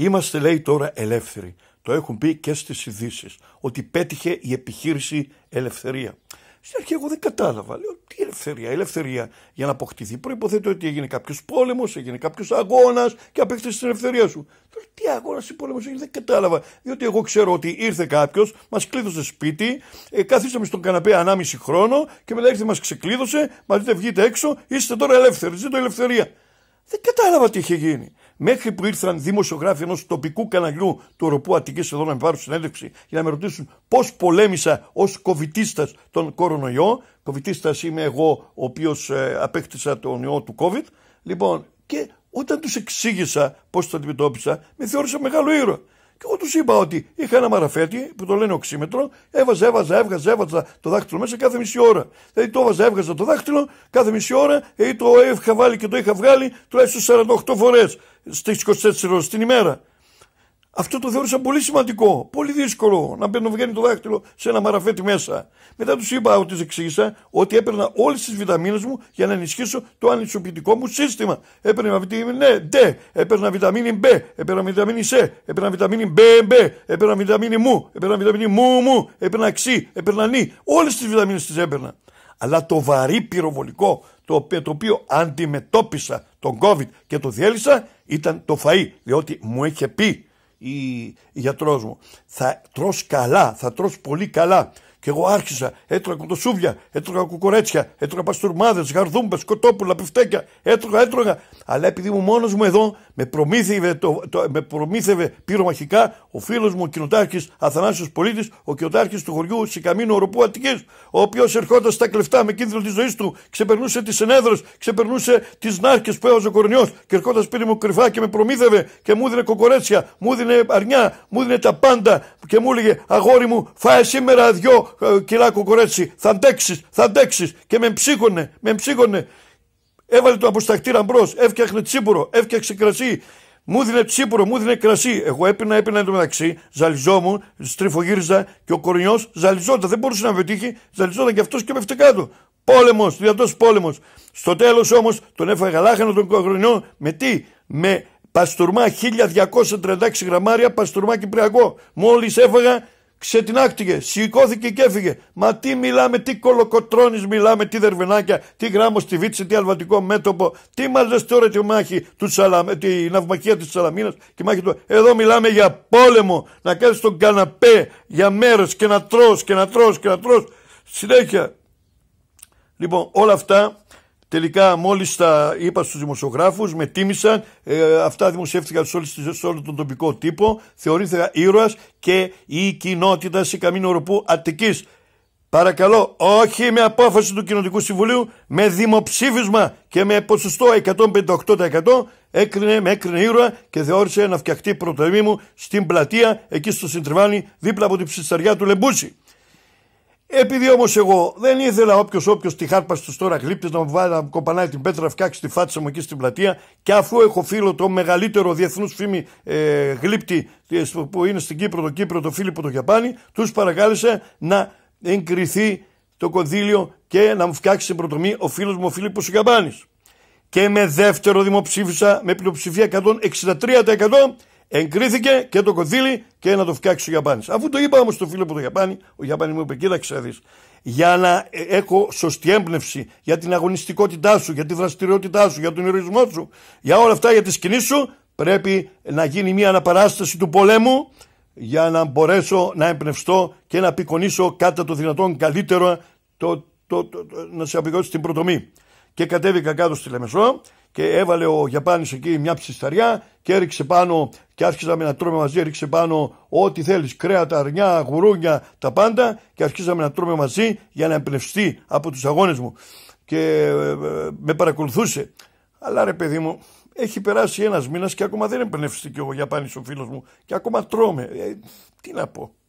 Είμαστε λέει τώρα ελεύθεροι. Το έχουν πει και στις ειδήσεις. Ότι πέτυχε η επιχείρηση ελευθερία. Στην αρχή εγώ δεν κατάλαβα. Λέω τι ελευθερία. ελευθερία για να αποκτηθεί προποθέτω ότι έγινε κάποιος πόλεμος, έγινε κάποιος αγώνας και απέκτησε την ελευθερία σου. Τώρα τι αγώνας ή πόλεμος έγινε, δεν κατάλαβα. Διότι εγώ ξέρω ότι ήρθε κάποιος, μας κλείδωσε σπίτι, ε, καθίσαμε στον καναπέ ανάμιση χρόνο και μετά ήρθε, μας ξεκλείδωσε, μας δείτε βγείτε έξω, είστε τώρα ελεύθεροι, ζήτω ελευθερία. Δεν κατάλαβα τι είχε γίνει μέχρι που ήρθαν δημοσιογράφοι ενός τοπικού καναλιού του Οροπού Αττικής εδώ να με πάρουν συνέντευξη για να με ρωτήσουν πώς πολέμησα ως κοβιτίστας τον κορονοϊό. Κοβιτίστας είμαι εγώ, ο οποίος ε, απέκτησα τον ιό του COVID. Λοιπόν, και όταν τους εξήγησα πώς το αντιμετώπισα, με θεώρησα μεγάλο ήρωα. Και εγώ τους είπα ότι είχα ένα μαραφέτη που το λένε οξύμετρο, έβαζα, έβαζα, έβγαζα, έβαζα το δάχτυλο μέσα κάθε μισή ώρα. Δηλαδή το έβαζα, έβγαζα το δάχτυλο κάθε μισή ώρα, ή ε, το είχα βάλει και το είχα βγάλει τουλάχιστον 48 φορές στις 24 ώρες την ημέρα. Αυτό το θεώρησα πολύ σημαντικό. Πολύ δύσκολο να μπαίνω βγαίνει το δάχτυλο σε ένα μαραφέτη μέσα. Μετά τους είπα ότι του εξήγησα ότι έπαιρνα όλες τις βιταμίνες μου για να ενισχύσω το ανισοποιητικό μου σύστημα. Έπαιρνα βιταμίνη D, ναι, έπαιρνα βιταμίνη B, έπαιρνα βιταμίνη C, έπαιρνα βιταμίνη B, έπαιρνα βιταμίνη μου, έπαιρνα βιταμίνη μου μου, έπαιρνα ξύ, έπαιρνα νη. Όλες τις βιταμίνες τις έπαιρνα. Αλλά το βαρύ πυροβολικό το οποίο αντιμετώπισα τον COVID και το διέλυσα ήταν το φαΐ, διότι μου είχε πει η, γιατρός μου. Θα τρως καλά, θα τρως πολύ καλά. Και εγώ άρχισα, έτρωγα κοντοσούβια, έτρωγα κουκορέτσια, έτρωγα παστούρμάδες, γαρδούμπες, κοτόπουλα, πιφτέκια, έτρωγα, έτρωγα. Αλλά επειδή μου μόνος μου εδώ με προμήθευε, το, το, με προμήθευε πυρομαχικά ο φίλος μου ο κοινοτάρχης Αθανάσιος Πολίτης, ο κοινοτάρχης του χωριού Σικαμίνου Οροπού Αττικής, ο οποίος ερχόταν στα κλεφτά με κίνδυνο της ζωής του, ξεπερνούσε τις ενέδρε, ξεπερνούσε τις νάρκες που έβαζε ο κορονιό και ερχόταν πήρε μου κρυφά και με προμήθευε και μου δίνε κοκορέτσια, μου δίνε αρνιά, μου δίνε τα πάντα και μου έλεγε Αγόρι μου, φάε σήμερα δυο ε, κιλά κορέτσι θα αντέξεις, θα αντέξεις. Και με ψήκωνε, με ψύχωνε. Έβαλε το αποστακτήρα μπρος, έφτιαχνε τσίπουρο, έφτιαξε κρασί. Μου δίνε τσίπουρο, μου δίνε κρασί. Εγώ έπινα, έπινα εντωμεταξύ, ζαλιζόμουν, στριφογύριζα και ο Κορνιός ζαλιζόταν. Δεν μπορούσε να πετύχει, ζαλιζόταν και αυτός και με κάτω. Πόλεμος, δυνατός πόλεμος. Στο τέλος όμως τον έφαγα λάχανο τον κορνιό με τι, με παστούρμα 1236 γραμμάρια, παστούρμα κυπριακό. Μόλις έφαγα ξετινάχτηκε, σηκώθηκε και έφυγε. Μα τι μιλάμε, τι κολοκοτρώνεις μιλάμε, τι δερβενάκια, τι γράμμο στη βίτση, τι αλβατικό μέτωπο, τι λε τώρα τη μάχη του Σαλαμίνα, τη ναυμαχία της Σαλαμίνας και μάχη του... Εδώ μιλάμε για πόλεμο, να κάνει τον καναπέ για μέρες και να τρως και να τρως και να τρως συνέχεια. Λοιπόν όλα αυτά Τελικά μόλις τα είπα στους δημοσιογράφους, με τίμησαν. Ε, αυτά δημοσιεύτηκαν σε, όλο τον τοπικό τύπο. Θεωρήθηκα ήρωας και η κοινότητα Σικαμίνου Αττικής. Παρακαλώ, όχι με απόφαση του Κοινοτικού Συμβουλίου, με δημοψήφισμα και με ποσοστό 158% έκρινε, με έκρινε ήρωα και θεώρησε να φτιαχτεί πρωτοεμή μου στην πλατεία εκεί στο Συντριβάνι δίπλα από την ψησταριά του Λεμπούση. Επειδή όμως εγώ δεν ήθελα όποιος όποιος τη χάρπα του τώρα γλύπτες να μου βάλει να κοπανάει την πέτρα, φτιάξει τη φάτσα μου εκεί στην πλατεία. Και αφού έχω φίλο το μεγαλύτερο διεθνούς φήμη ε, γλύπτη ε, που είναι στην Κύπρο, το Κύπρο, το Φίλιππο, το Γιαπάνι, τους παρακάλεσε να εγκριθεί το κονδύλιο και να μου φτιάξει την πρωτομή ο φίλος μου ο Φίλιππος ο Γιαπάνης. Και με δεύτερο δημοψήφισα με πλειοψηφία 163% Εγκρίθηκε και το κονδύλι και να το φτιάξει ο Γιαπάνη. Αφού το είπα όμως στο φίλο μου το Γιαπάνη, ο Γιαπάνη μου είπε: Κοίταξε, δεις, για να ε, έχω σωστή έμπνευση για την αγωνιστικότητά σου, για τη δραστηριότητά σου, για τον ηρωισμό σου, για όλα αυτά, για τη σκηνή σου, πρέπει να γίνει μια αναπαράσταση του πολέμου για να μπορέσω να εμπνευστώ και να απεικονίσω κατά το δυνατόν καλύτερο το, να σε απεικονίσω την πρωτομή». Και κατέβηκα κάτω στη Λεμεσό και έβαλε ο Γιαπάνης εκεί μια ψισταριά και έριξε πάνω και άρχισαμε να τρώμε μαζί, έριξε πάνω ό,τι θέλεις, κρέατα, αρνιά, γουρούνια, τα πάντα και αρχίσαμε να τρώμε μαζί για να εμπνευστεί από τους αγώνες μου και ε, ε, με παρακολουθούσε. Αλλά ρε παιδί μου, έχει περάσει ένας μήνας και ακόμα δεν εμπνευστεί και ο Γιαπάνης ο φίλος μου και ακόμα τρώμε. Ε, τι να πω.